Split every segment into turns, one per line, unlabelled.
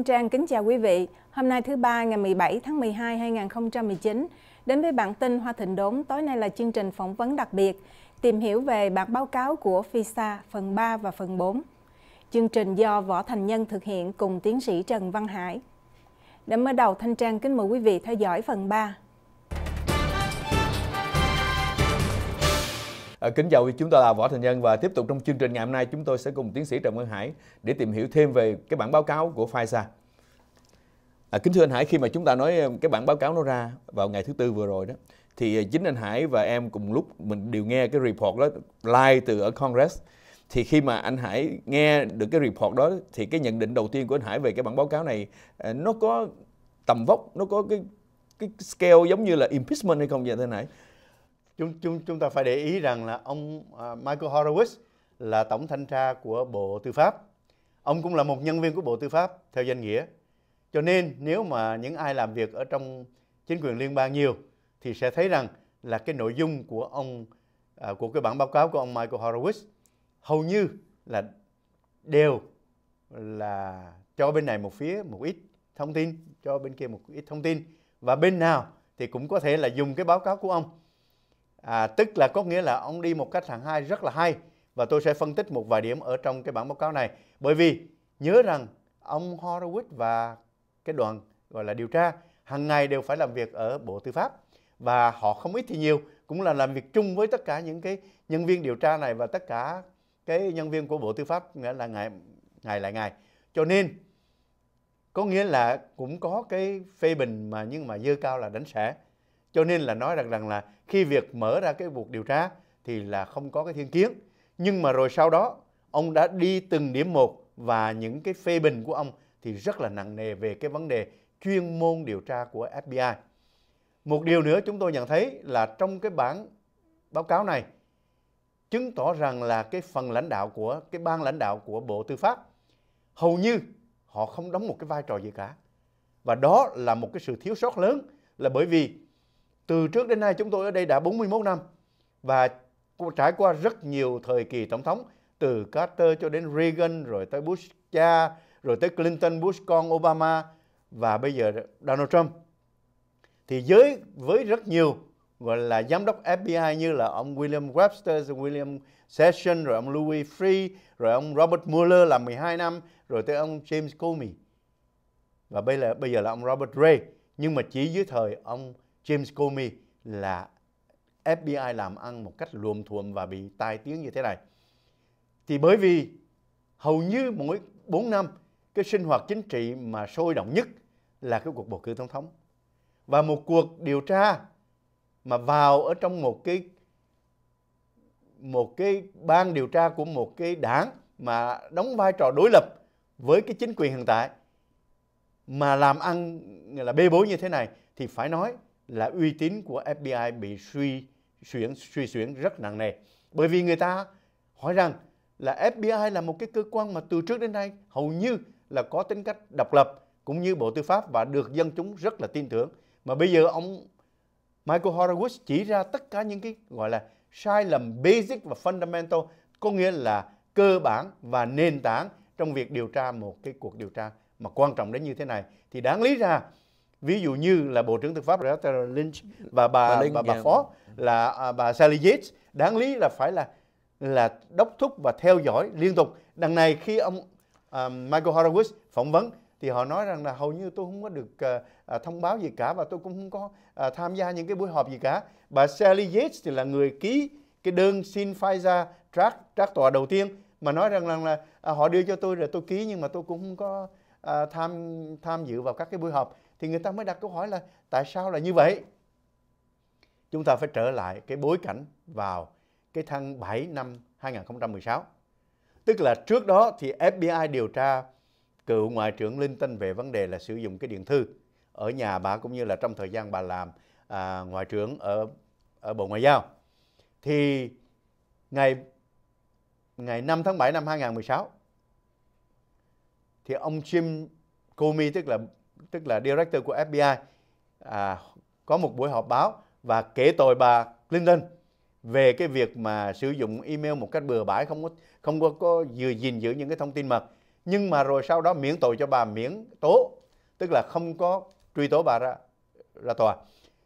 Thanh Trang kính chào quý vị. Hôm nay thứ ba ngày 17 tháng 12 2019, đến với bản tin Hoa Thịnh Đốn, tối nay là chương trình phỏng vấn đặc biệt, tìm hiểu về bản báo cáo của FISA phần 3 và phần 4. Chương trình do Võ Thành Nhân thực hiện cùng tiến sĩ Trần Văn Hải. Để mở đầu Thanh Trang kính mời quý vị theo dõi phần 3.
Ờ, kính chào chúng ta là Võ Thành Nhân và tiếp tục trong chương trình ngày hôm nay chúng tôi sẽ cùng tiến sĩ Trần Văn Hải để tìm hiểu thêm về cái bản báo cáo của FISA. À, kính thưa anh Hải, khi mà chúng ta nói ờ, cái bản báo cáo nó ra vào ngày thứ tư vừa rồi đó, thì ờ, chính anh Hải và em cùng lúc mình đều nghe cái report đó live từ ở Congress. Thì khi mà anh Hải nghe được cái report đó thì cái nhận định đầu tiên của anh Hải về cái bản báo cáo này nó có tầm vóc, nó có cái cái scale giống như là impeachment hay không vậy thế này chúng chúng chúng ta phải để
ý rằng là ông à, Michael Horowitz là tổng thanh tra của Bộ Tư pháp. Ông cũng là một nhân viên của Bộ Tư pháp theo danh nghĩa. Cho nên nếu mà những ai làm việc ở trong chính quyền liên bang nhiều thì sẽ thấy rằng là cái nội dung của ông à, của cái bản báo cáo của ông Michael Horowitz hầu như là đều là cho bên này một phía một ít thông tin, cho bên kia một ít thông tin và bên nào thì cũng có thể là dùng cái báo cáo của ông à, tức là có nghĩa là ông đi một cách hạng hai rất là hay và tôi sẽ phân tích một vài điểm ở trong cái bản báo cáo này bởi vì nhớ rằng ông Horowitz và cái đoàn gọi là điều tra hàng ngày đều phải làm việc ở Bộ Tư pháp và họ không ít thì nhiều cũng là làm việc chung với tất cả những cái nhân viên điều tra này và tất cả cái nhân viên của Bộ Tư pháp nghĩa là ngày ngày lại ngày cho nên có nghĩa là cũng có cái phê bình mà nhưng mà dơ cao là đánh sẻ cho nên là nói rằng rằng là khi việc mở ra cái cuộc điều tra thì là không có cái thiên kiến nhưng mà rồi sau đó ông đã đi từng điểm một và những cái phê bình của ông thì rất là nặng nề về cái vấn đề chuyên môn điều tra của FBI. Một điều nữa chúng tôi nhận thấy là trong cái bản báo cáo này chứng tỏ rằng là cái phần lãnh đạo của cái ban lãnh đạo của Bộ Tư pháp hầu như họ không đóng một cái vai trò gì cả. Và đó là một cái sự thiếu sót lớn là bởi vì từ trước đến nay chúng tôi ở đây đã 41 năm và trải qua rất nhiều thời kỳ tổng thống từ Carter cho đến Reagan rồi tới Bush cha rồi tới Clinton, Bush con, Obama và bây giờ Donald Trump. Thì với với rất nhiều gọi là giám đốc FBI như là ông William Webster, William Sessions, rồi ông Louis Free, rồi ông Robert Mueller làm 12 năm, rồi tới ông James Comey. Và bây giờ bây giờ là ông Robert Ray, nhưng mà chỉ dưới thời ông James Comey là FBI làm ăn một cách luồm thuộm và bị tai tiếng như thế này. Thì bởi vì hầu như mỗi 4 năm cái sinh hoạt chính trị mà sôi động nhất là cái cuộc bầu cử tổng thống. Và một cuộc điều tra mà vào ở trong một cái một cái ban điều tra của một cái đảng mà đóng vai trò đối lập với cái chính quyền hiện tại mà làm ăn là bê bối như thế này thì phải nói là uy tín của FBI bị suy xuyển suy xuyển rất nặng nề bởi vì người ta hỏi rằng là FBI là một cái cơ quan mà từ trước đến nay hầu như là có tính cách độc lập cũng như Bộ Tư pháp và được dân chúng rất là tin tưởng mà bây giờ ông Michael Horowitz chỉ ra tất cả những cái gọi là sai lầm basic và fundamental có nghĩa là cơ bản và nền tảng trong việc điều tra một cái cuộc điều tra mà quan trọng đến như thế này thì đáng lý ra ví dụ như là bộ trưởng tư pháp Loretta Lynch và bà bà, Lynch, bà, bà yeah. Ford là à, bà Sally Yates đáng lý là phải là là đốc thúc và theo dõi liên tục đằng này khi ông uh, Michael Horowitz phỏng vấn thì họ nói rằng là hầu như tôi không có được uh, thông báo gì cả và tôi cũng không có uh, tham gia những cái buổi họp gì cả bà Sally Yates thì là người ký cái đơn xin Pfizer trác trác tòa đầu tiên mà nói rằng, rằng là uh, họ đưa cho tôi rồi tôi ký nhưng mà tôi cũng không có uh, tham tham dự vào các cái buổi họp thì người ta mới đặt câu hỏi là tại sao là như vậy? Chúng ta phải trở lại cái bối cảnh vào cái tháng 7 năm 2016. Tức là trước đó thì FBI điều tra cựu Ngoại trưởng Clinton về vấn đề là sử dụng cái điện thư ở nhà bà cũng như là trong thời gian bà làm à, Ngoại trưởng ở, ở Bộ Ngoại giao. Thì ngày ngày 5 tháng 7 năm 2016 thì ông Jim Comey tức là tức là director của FBI à, có một buổi họp báo và kể tội bà Clinton về cái việc mà sử dụng email một cách bừa bãi không có không có, có gìn giữ những cái thông tin mật nhưng mà rồi sau đó miễn tội cho bà miễn tố tức là không có truy tố bà ra ra tòa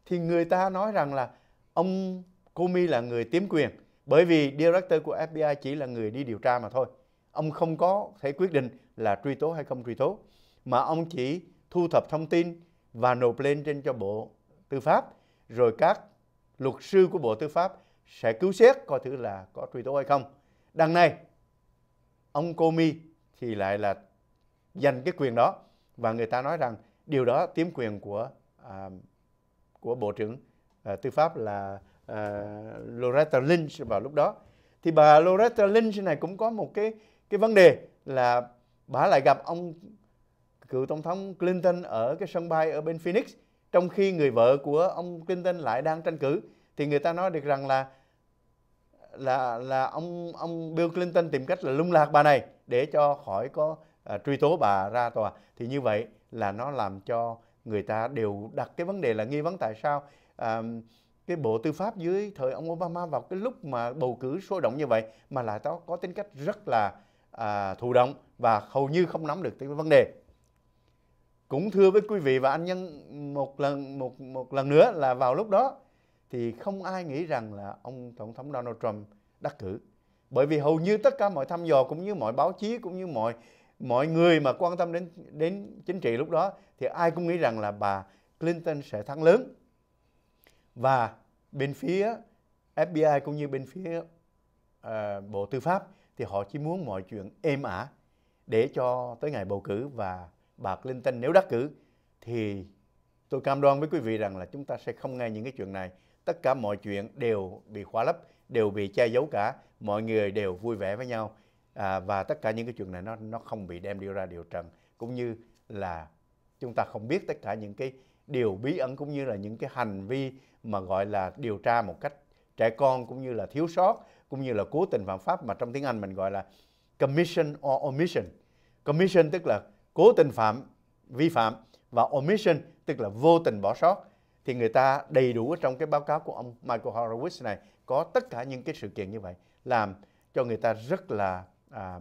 thì người ta nói rằng là ông Comey là người tiếm quyền bởi vì director của FBI chỉ là người đi điều tra mà thôi ông không có thể quyết định là truy tố hay không truy tố mà ông chỉ thu thập thông tin và nộp lên trên cho Bộ Tư pháp, rồi các luật sư của Bộ Tư pháp sẽ cứu xét coi thử là có truy tố hay không. Đằng này, ông Comey thì lại là dành cái quyền đó và người ta nói rằng điều đó tiếm quyền của à, của Bộ trưởng à, Tư pháp là à, Loretta Lynch vào lúc đó. Thì bà Loretta Lynch này cũng có một cái cái vấn đề là bà lại gặp ông cựu tổng thống Clinton ở cái sân bay ở bên Phoenix trong khi người vợ của ông Clinton lại đang tranh cử thì người ta nói được rằng là là là ông ông Bill Clinton tìm cách là lung lạc bà này để cho khỏi có à, truy tố bà ra tòa thì như vậy là nó làm cho người ta đều đặt cái vấn đề là nghi vấn tại sao à, cái bộ tư pháp dưới thời ông Obama vào cái lúc mà bầu cử sôi động như vậy mà lại có, có tính cách rất là à, thụ động và hầu như không nắm được cái vấn đề cũng thưa với quý vị và anh nhân một lần một một lần nữa là vào lúc đó thì không ai nghĩ rằng là ông tổng thống Donald Trump đắc cử. Bởi vì hầu như tất cả mọi thăm dò cũng như mọi báo chí cũng như mọi mọi người mà quan tâm đến đến chính trị lúc đó thì ai cũng nghĩ rằng là bà Clinton sẽ thắng lớn. Và bên phía FBI cũng như bên phía uh, Bộ Tư pháp thì họ chỉ muốn mọi chuyện êm ả để cho tới ngày bầu cử và bà Clinton nếu đắc cử thì tôi cam đoan với quý vị rằng là chúng ta sẽ không nghe những cái chuyện này. Tất cả mọi chuyện đều bị khóa lấp, đều bị che giấu cả, mọi người đều vui vẻ với nhau à, và tất cả những cái chuyện này nó nó không bị đem đi ra điều trần cũng như là chúng ta không biết tất cả những cái điều bí ẩn cũng như là những cái hành vi mà gọi là điều tra một cách trẻ con cũng như là thiếu sót cũng như là cố tình phạm pháp mà trong tiếng Anh mình gọi là commission or omission. Commission tức là cố tình phạm vi phạm và omission tức là vô tình bỏ sót thì người ta đầy đủ ở trong cái báo cáo của ông Michael Horowitz này có tất cả những cái sự kiện như vậy làm cho người ta rất là à,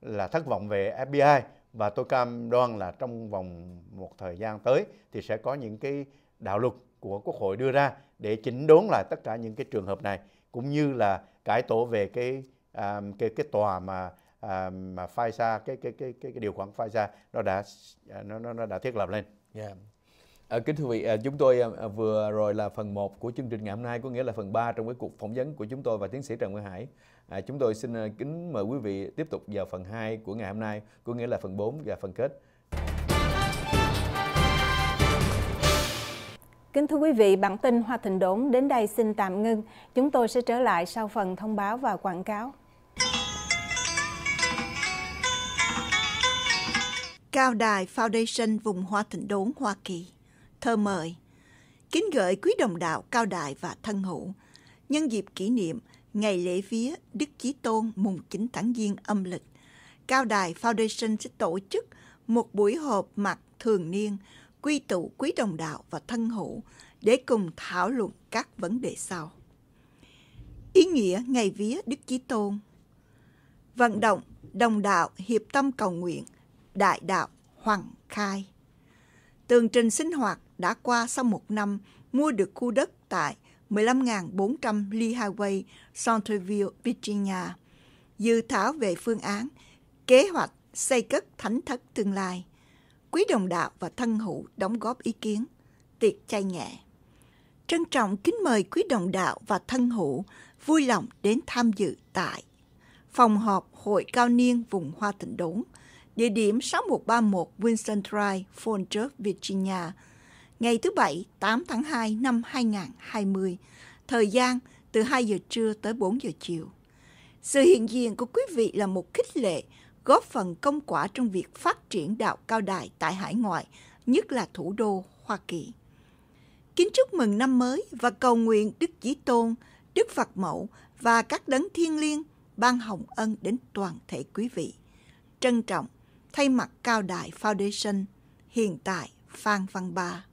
là thất vọng về FBI và tôi cam đoan là trong vòng một thời gian tới thì sẽ có những cái đạo luật của quốc hội đưa ra để chỉnh đốn lại tất cả những cái trường hợp này cũng như là cải tổ về cái à, cái cái tòa mà à, mà Pfizer cái cái cái
cái, cái điều khoản Pfizer nó đã à, nó nó, nó đã thiết lập lên. Yeah. Dạ. À, kính thưa quý vị, à, chúng tôi à, vừa rồi là phần 1 của chương trình ngày hôm nay, có nghĩa là phần 3 trong cái cuộc phỏng vấn của chúng tôi và tiến sĩ Trần Nguyên Hải. À, chúng tôi xin kính mời quý vị tiếp tục vào phần 2 của ngày hôm nay, có nghĩa là phần 4 và phần kết.
Kính thưa quý vị, bản tin Hoa Thịnh Đốn đến đây xin tạm ngưng. Chúng tôi sẽ trở lại sau phần thông báo và quảng cáo.
Cao Đài Foundation vùng Hoa Thịnh Đốn, Hoa Kỳ. Thơ mời Kính gửi quý đồng đạo Cao Đài và thân hữu Nhân dịp kỷ niệm Ngày lễ vía Đức Chí Tôn mùng 9 tháng Giêng âm lịch, Cao Đài Foundation sẽ tổ chức một buổi họp mặt thường niên quy tụ quý đồng đạo và thân hữu để cùng thảo luận các vấn đề sau. Ý nghĩa Ngày vía Đức Chí Tôn Vận động đồng đạo hiệp tâm cầu nguyện đại đạo hoàng khai. Tường trình sinh hoạt đã qua sau một năm mua được khu đất tại 15.400 Lee Highway, Centerville, Virginia. Dự thảo về phương án, kế hoạch xây cất thánh thất tương lai. Quý đồng đạo và thân hữu đóng góp ý kiến. Tiệc chay nhẹ. Trân trọng kính mời quý đồng đạo và thân hữu vui lòng đến tham dự tại phòng họp Hội Cao Niên vùng Hoa thịnh Đốn – địa điểm 6131 Winston Drive, Fallbrook, Virginia, ngày thứ Bảy 8 tháng 2 năm 2020, thời gian từ 2 giờ trưa tới 4 giờ chiều. Sự hiện diện của quý vị là một khích lệ góp phần công quả trong việc phát triển đạo cao đài tại hải ngoại, nhất là thủ đô Hoa Kỳ. Kính chúc mừng năm mới và cầu nguyện Đức Chí Tôn, Đức Phật Mẫu và các đấng thiên liêng ban hồng ân đến toàn thể quý vị. Trân trọng thay mặt Cao Đại Foundation, hiện tại Phan Văn Ba.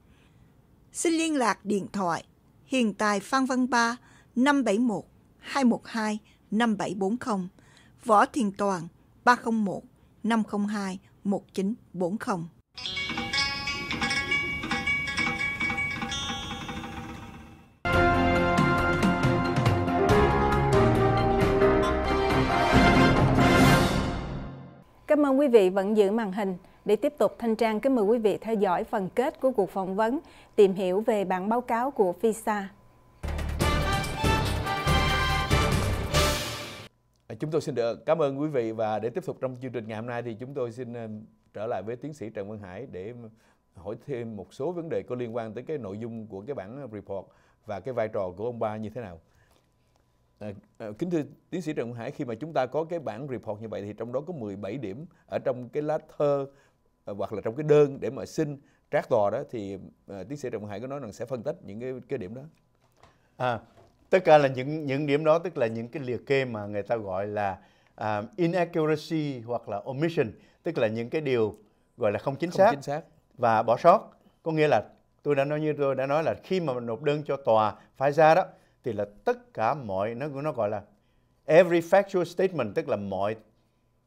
Xin liên lạc điện thoại hiện tại Phan Văn Ba 571 212 5740 Võ Thiền Toàn 301 502 1940.
Cảm ơn quý vị vẫn giữ màn hình. Để tiếp tục, Thanh Trang kính mời quý vị theo dõi phần kết của cuộc phỏng vấn, tìm hiểu về bản báo cáo của FISA.
À, chúng tôi xin được cảm ơn quý vị và để tiếp tục trong chương trình ngày hôm nay thì chúng tôi xin um, trở lại với tiến sĩ Trần Văn Hải để um, hỏi thêm một số vấn đề có liên quan tới cái nội dung của cái bản report và cái vai trò của ông Ba như thế nào. À, à, kính thưa tiến sĩ Trần Quang Hải khi mà chúng ta có cái bản report như vậy thì trong đó có 17 điểm ở trong cái lá thơ à, hoặc là trong cái đơn để mà xin trác tòa đó thì à, tiến sĩ Trần Quang Hải có nói rằng sẽ phân tích những cái cái điểm đó. À, tất cả là những những điểm đó tức là
những cái liệt kê mà người ta gọi là uh, inaccuracy hoặc là omission tức là những cái điều gọi là không chính, không xác, chính xác và bỏ sót có nghĩa là tôi đã nói như tôi đã nói là khi mà nộp đơn cho tòa phải ra đó thì là tất cả mọi nó nó gọi là every factual statement tức là mọi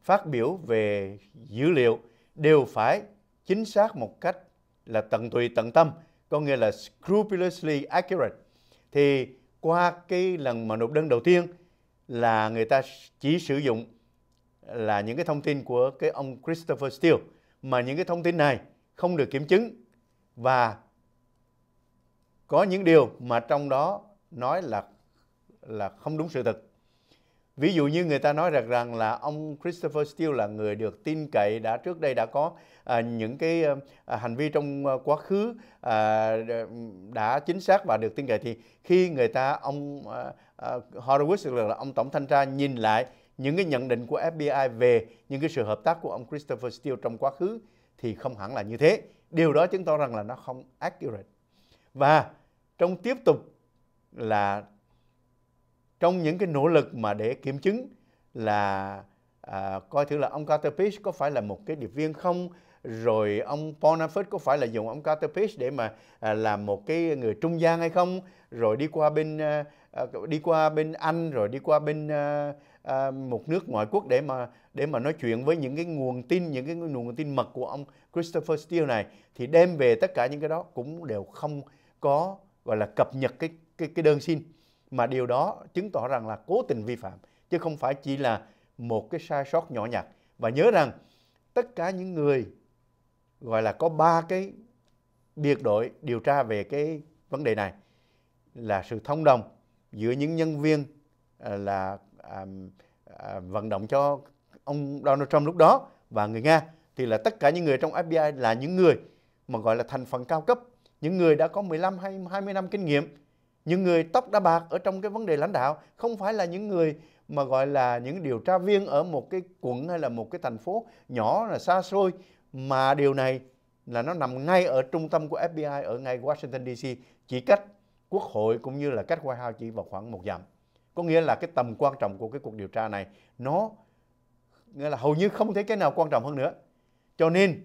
phát biểu về dữ liệu đều phải chính xác một cách là tận tụy tận tâm có nghĩa là scrupulously accurate thì qua cái lần mà nộp đơn đầu tiên là người ta chỉ sử dụng là những cái thông tin của cái ông Christopher Steele mà những cái thông tin này không được kiểm chứng và có những điều mà trong đó nói là là không đúng sự thật. Ví dụ như người ta nói rằng rằng là ông Christopher Steele là người được tin cậy đã trước đây đã có à, những cái à, hành vi trong à, quá khứ à, đã chính xác và được tin cậy thì khi người ta ông à, à, Horowitz là, là ông tổng thanh tra nhìn lại những cái nhận định của FBI về những cái sự hợp tác của ông Christopher Steele trong quá khứ thì không hẳn là như thế. Điều đó chứng tỏ rằng là nó không accurate. Và trong tiếp tục là trong những cái nỗ lực mà để kiểm chứng là à, coi thử là ông Carter Page có phải là một cái điệp viên không rồi ông Paul có phải là dùng ông Carter Page để mà à, làm một cái người trung gian hay không rồi đi qua bên à, à, đi qua bên Anh rồi đi qua bên à, à, một nước ngoại quốc để mà để mà nói chuyện với những cái nguồn tin những cái nguồn tin mật của ông Christopher Steele này thì đem về tất cả những cái đó cũng đều không có gọi là cập nhật cái cái, cái đơn xin mà điều đó chứng tỏ rằng là cố tình vi phạm chứ không phải chỉ là một cái sai sót nhỏ nhặt và nhớ rằng tất cả những người gọi là có ba cái biệt đội điều tra về cái vấn đề này là sự thông đồng giữa những nhân viên à, là à, à, vận động cho ông Donald Trump lúc đó và người Nga thì là tất cả những người trong FBI là những người mà gọi là thành phần cao cấp, những người đã có 15 hay 20 năm kinh nghiệm những người tóc đã bạc ở trong cái vấn đề lãnh đạo không phải là những người mà gọi là những điều tra viên ở một cái quận hay là một cái thành phố nhỏ là xa xôi mà điều này là nó nằm ngay ở trung tâm của FBI ở ngay Washington DC chỉ cách quốc hội cũng như là cách White House chỉ vào khoảng một dặm có nghĩa là cái tầm quan trọng của cái cuộc điều tra này nó nghĩa là hầu như không thấy cái nào quan trọng hơn nữa cho nên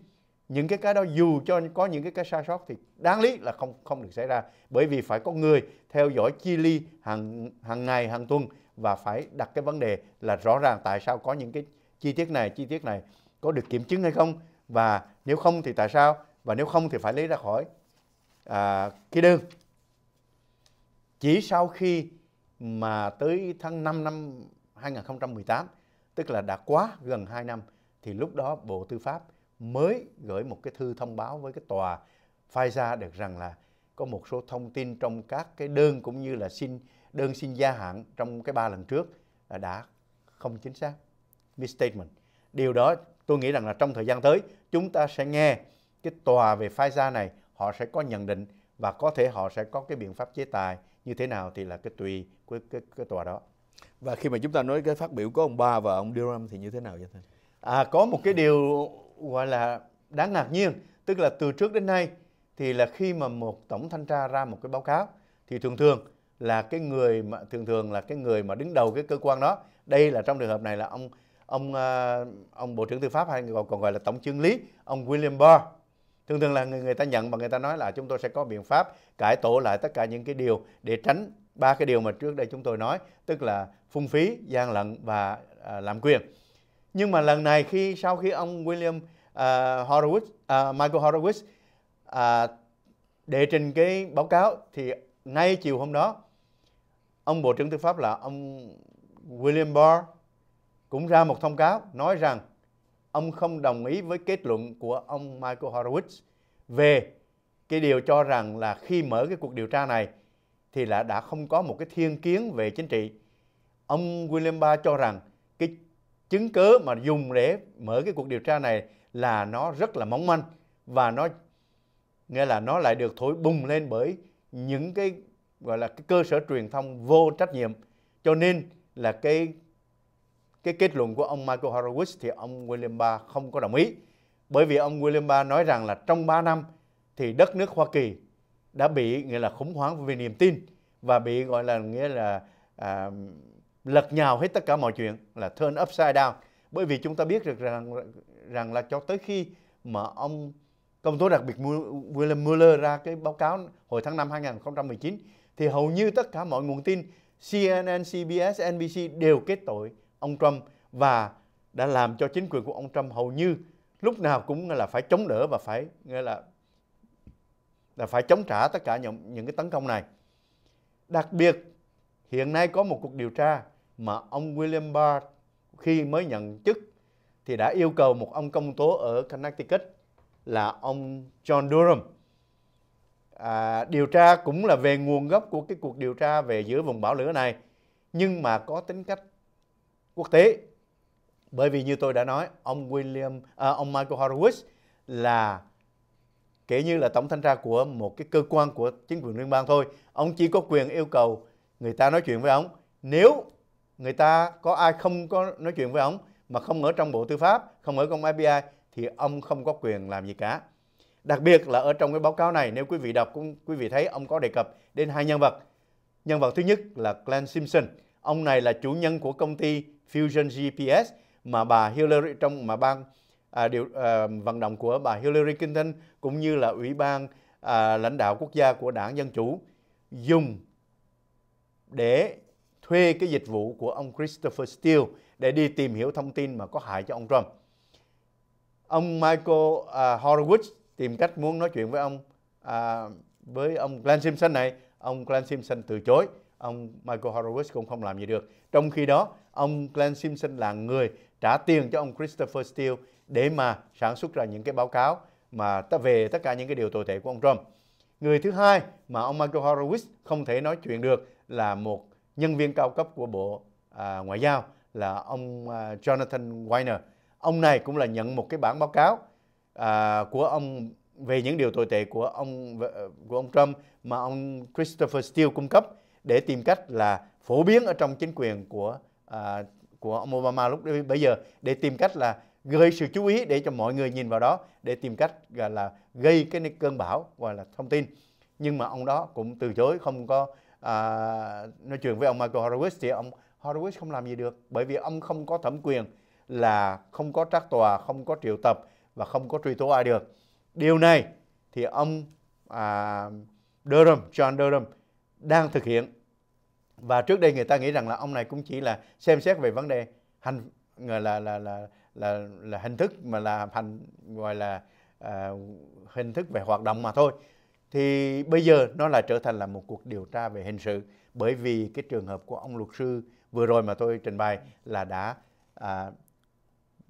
những cái cái đó dù cho có những cái cái sai sót thì đáng lý là không không được xảy ra bởi vì phải có người theo dõi chi ly hàng hàng ngày hàng tuần và phải đặt cái vấn đề là rõ ràng tại sao có những cái chi tiết này chi tiết này có được kiểm chứng hay không và nếu không thì tại sao và nếu không thì phải lấy ra khỏi à, cái đơn chỉ sau khi mà tới tháng 5 năm 2018 tức là đã quá gần 2 năm thì lúc đó Bộ Tư pháp mới gửi một cái thư thông báo với cái tòa Pfizer được rằng là có một số thông tin trong các cái đơn cũng như là xin đơn xin gia hạn trong cái ba lần trước đã không chính xác misstatement điều đó tôi nghĩ rằng là trong thời gian tới chúng ta sẽ nghe cái tòa về Pfizer này họ sẽ có nhận định và có thể họ sẽ có cái biện pháp chế tài như thế nào thì là cái tùy của cái, cái tòa đó. Và khi mà chúng ta nói cái phát biểu của ông Ba và ông Durham thì như thế nào vậy thưa? À có một cái điều gọi là đáng ngạc nhiên tức là từ trước đến nay thì là khi mà một tổng thanh tra ra một cái báo cáo thì thường thường là cái người mà thường thường là cái người mà đứng đầu cái cơ quan đó đây là trong trường hợp này là ông ông ờ, ông bộ trưởng tư pháp hay còn gọi là tổng chương lý ông William Barr thường thường là người người ta nhận và người ta nói là chúng tôi sẽ có biện pháp cải tổ lại tất cả những cái điều để tránh ba cái điều mà trước đây chúng tôi nói tức là phung phí gian lận và ờ, làm quyền nhưng mà lần này khi sau khi ông William uh, Horowitz, uh, Michael Horowitz uh, đệ trình cái báo cáo thì ngay chiều hôm đó ông bộ trưởng tư pháp là ông William Barr cũng ra một thông cáo nói rằng ông không đồng ý với kết luận của ông Michael Horowitz về cái điều cho rằng là khi mở cái cuộc điều tra này thì là đã không có một cái thiên kiến về chính trị. Ông William Barr cho rằng chứng cớ mà dùng để mở cái cuộc điều tra này là nó rất là mỏng manh và nó nghĩa là nó lại được thổi bùng lên bởi những cái gọi là cái cơ sở truyền thông vô trách nhiệm cho nên là cái cái kết luận của ông Michael Horowitz thì ông William Barr không có đồng ý bởi vì ông William Barr nói rằng là trong 3 năm thì đất nước Hoa Kỳ đã bị nghĩa là khủng hoảng về niềm tin và bị gọi là nghĩa là à, lật nhào hết tất cả mọi chuyện là turn upside down bởi vì chúng ta biết được rằng rằng là cho tới khi mà ông công tố đặc biệt William Mueller ra cái báo cáo hồi tháng 5 2019 thì hầu như tất cả mọi nguồn tin CNN, CBS, NBC đều kết tội ông Trump và đã làm cho chính quyền của ông Trump hầu như lúc nào cũng là phải chống đỡ và phải nghĩa là là phải chống trả tất cả những, những cái tấn công này. Đặc biệt hiện nay có một cuộc điều tra mà ông William Barr khi mới nhận chức thì đã yêu cầu một ông công tố ở Connecticut là ông John Durham à, điều tra cũng là về nguồn gốc của cái cuộc điều tra về giữa vùng bão lửa này nhưng mà có tính cách quốc tế bởi vì như tôi đã nói ông William à, ông Michael Horowitz là kể như là tổng thanh tra của một cái cơ quan của chính quyền liên bang thôi ông chỉ có quyền yêu cầu người ta nói chuyện với ông nếu người ta có ai không có nói chuyện với ông mà không ở trong Bộ Tư pháp, không ở công FBI thì ông không có quyền làm gì cả. Đặc biệt là ở trong cái báo cáo này nếu quý vị đọc cũng quý vị thấy ông có đề cập đến hai nhân vật. Nhân vật thứ nhất là Glenn Simpson. Ông này là chủ nhân của công ty Fusion GPS mà bà Hillary trong mà ban à, điều à, vận động của bà Hillary Clinton cũng như là ủy ban à, lãnh đạo quốc gia của đảng dân chủ dùng để thuê cái dịch vụ của ông Christopher Steele để đi tìm hiểu thông tin mà có hại cho ông Trump. Ông Michael uh, Horowitz tìm cách muốn nói chuyện với ông uh, với ông Glenn Simpson này, ông Glenn Simpson từ chối, ông Michael Horowitz cũng không làm gì được. Trong khi đó, ông Glenn Simpson là người trả tiền cho ông Christopher Steele để mà sản xuất ra những cái báo cáo mà ta về tất cả những cái điều tồi tệ của ông Trump. Người thứ hai mà ông Michael Horowitz không thể nói chuyện được là một nhân viên cao cấp của Bộ à, Ngoại giao là ông à, Jonathan Weiner. Ông này cũng là nhận một cái bản báo cáo à, của ông về những điều tồi tệ của ông ờ, của ông Trump mà ông Christopher Steele cung cấp để tìm cách là phổ biến ở trong chính quyền của à, của ông Obama lúc đấy bây giờ để tìm cách là gây sự chú ý để cho mọi người nhìn vào đó để tìm cách gọi là gây cái cơn bão gọi là thông tin nhưng mà ông đó cũng từ chối không có À, nói chuyện với ông Michael Horowitz thì ông Horowitz không làm gì được bởi vì ông không có thẩm quyền là không có trác tòa, không có triệu tập và không có truy tố ai được. Điều này thì ông à, Durham, John Durham đang thực hiện. Và trước đây người ta nghĩ rằng là ông này cũng chỉ là xem xét về vấn đề hành là là là là, là, là hình thức mà là hành gọi là à, hình thức về hoạt động mà thôi thì bây giờ nó lại trở thành là một cuộc điều tra về hình sự bởi vì cái trường hợp của ông luật sư vừa rồi mà tôi trình bày là đã à,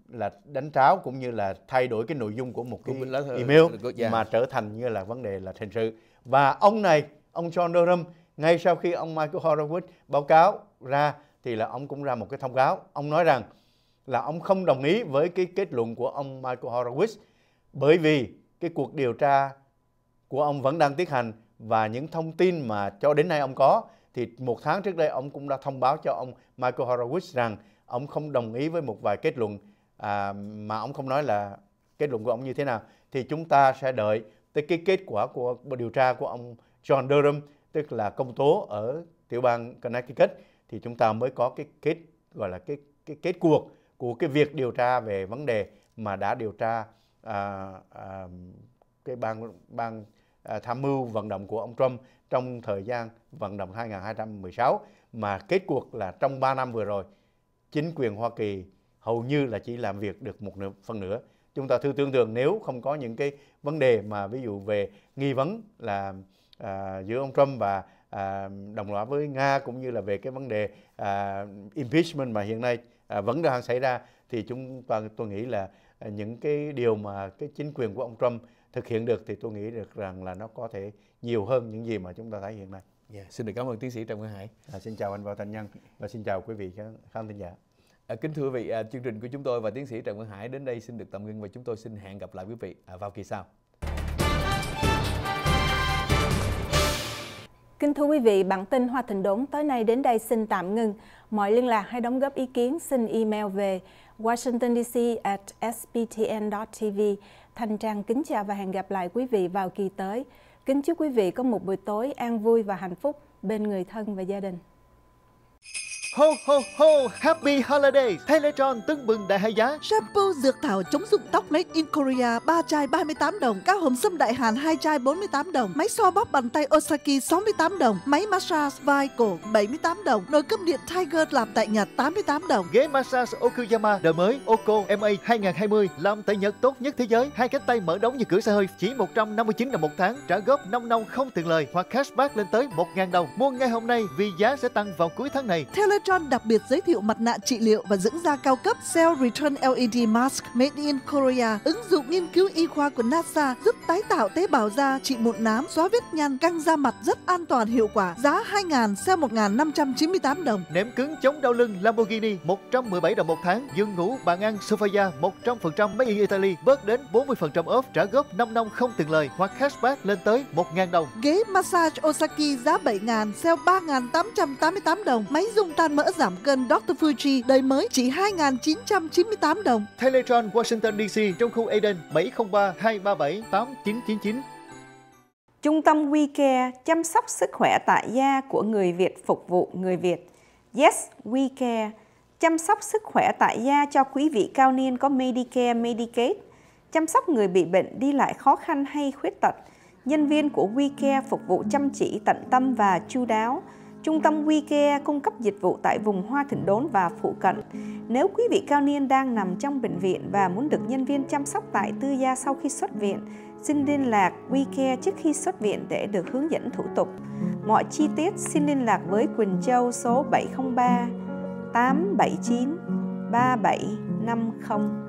là đánh tráo cũng như là thay đổi cái nội dung của một cái email dạ. mà trở thành như là vấn đề là hình sự và ông này ông John Durham ngay sau khi ông Michael Horowitz báo cáo ra thì là ông cũng ra một cái thông cáo ông nói rằng là ông không đồng ý với cái kết luận của ông Michael Horowitz bởi vì cái cuộc điều tra của ông vẫn đang tiến hành và những thông tin mà cho đến nay ông có thì một tháng trước đây ông cũng đã thông báo cho ông Michael Horowitz rằng ông không đồng ý với một vài kết luận à, mà ông không nói là kết luận của ông như thế nào thì chúng ta sẽ đợi tới cái kết quả của điều tra của ông John Durham tức là công tố ở tiểu bang Connecticut thì chúng ta mới có cái kết gọi là cái cái kết cuộc của cái việc điều tra về vấn đề mà đã điều tra à, à, cái bang bang À, tham mưu vận động của ông Trump trong thời gian vận động 2016 mà kết cuộc là trong 3 năm vừa rồi chính quyền Hoa Kỳ hầu như là chỉ làm việc được một nửa, phần nửa. Chúng ta thưa tưởng tượng nếu không có những cái vấn đề mà ví dụ về nghi vấn là à, giữa ông Trump và à, đồng lõa với Nga cũng như là về cái vấn đề à, impeachment mà hiện nay à, vẫn đang xảy ra thì chúng ta tôi nghĩ là à, những cái điều mà cái chính quyền của ông Trump thực hiện được thì tôi nghĩ được rằng là nó có thể nhiều hơn những gì
mà chúng ta thấy hiện nay. Yeah. Dạ, xin được cảm ơn tiến sĩ Trần Quang Hải. À, xin chào anh Võ Thanh Nhân và xin chào quý vị khán thính giả. À, kính thưa quý vị, à, chương trình của chúng tôi và tiến sĩ Trần Quang Hải đến đây xin được tạm ngưng và chúng tôi xin hẹn gặp lại quý vị à, vào kỳ sau.
Kính thưa quý vị, bản tin Hoa Thịnh Đốn tối nay đến đây xin tạm ngưng. Mọi liên lạc hay đóng góp ý kiến xin email về washingtondc at sbtn tv Thanh Trang kính chào và hẹn gặp lại quý vị vào kỳ tới. Kính chúc quý vị có một buổi tối an vui và hạnh phúc bên người thân và gia đình.
Ho ho ho,
happy holidays. Teletron tưng bừng đại hạ giá. Shampoo dược thảo chống rụng tóc made in Korea 3 chai 38 đồng, cao hồng sâm đại Hàn 2 chai 48 đồng, máy xoa bóp bàn tay Osaki 68 đồng, máy massage vai cổ 78 đồng, nồi cơm điện Tiger làm tại Nhật 88 đồng. Ghế massage Okuyama
đời mới Oko MA 2020 làm tại Nhật tốt nhất thế giới. Hai cánh tay mở đóng như cửa xe hơi chỉ 159 đồng một tháng, trả góp 5 năm không tiền lời hoặc cashback lên tới 1.000 đồng. Mua ngay hôm nay vì giá sẽ tăng vào cuối tháng này.
Teletron Natron đặc biệt giới thiệu mặt nạ trị liệu và dưỡng da cao cấp Cell Return LED Mask Made in Korea, ứng dụng nghiên cứu y khoa của NASA giúp tái tạo tế bào da, trị mụn nám, xóa vết nhăn, căng da mặt rất an toàn hiệu quả. Giá 2.000 Cell 1.598 đồng.
Nệm cứng chống đau lưng
Lamborghini 117 đồng một tháng. giường ngủ bàn ăn Sofia 100% made in Italy, bớt đến 40% off, trả góp 5 năm không tiền lời hoặc cashback lên tới 1.000 đồng.
Ghế massage Osaki giá 7.000, sale 3.888 đồng. Máy dung tan mỡ giảm cân Dr. Fuji đời mới chỉ 2.998 đồng.
Teletron Washington DC trong khu Eden 703 237 8999.
Trung tâm WeCare chăm sóc sức khỏe tại gia của người Việt phục vụ người Việt. Yes, WeCare chăm sóc sức khỏe tại gia cho quý vị cao niên có Medicare, Medicaid, chăm sóc người bị bệnh đi lại khó khăn hay khuyết tật. Nhân viên của WeCare phục vụ chăm chỉ, tận tâm và chu đáo – Trung tâm WeCare cung cấp dịch vụ tại vùng Hoa Thịnh Đốn và phụ cận. Nếu quý vị cao niên đang nằm trong bệnh viện và muốn được nhân viên chăm sóc tại tư gia sau khi xuất viện, xin liên lạc WeCare trước khi xuất viện để được hướng dẫn thủ tục. Mọi chi tiết xin liên lạc với Quỳnh Châu số 703 879 3750.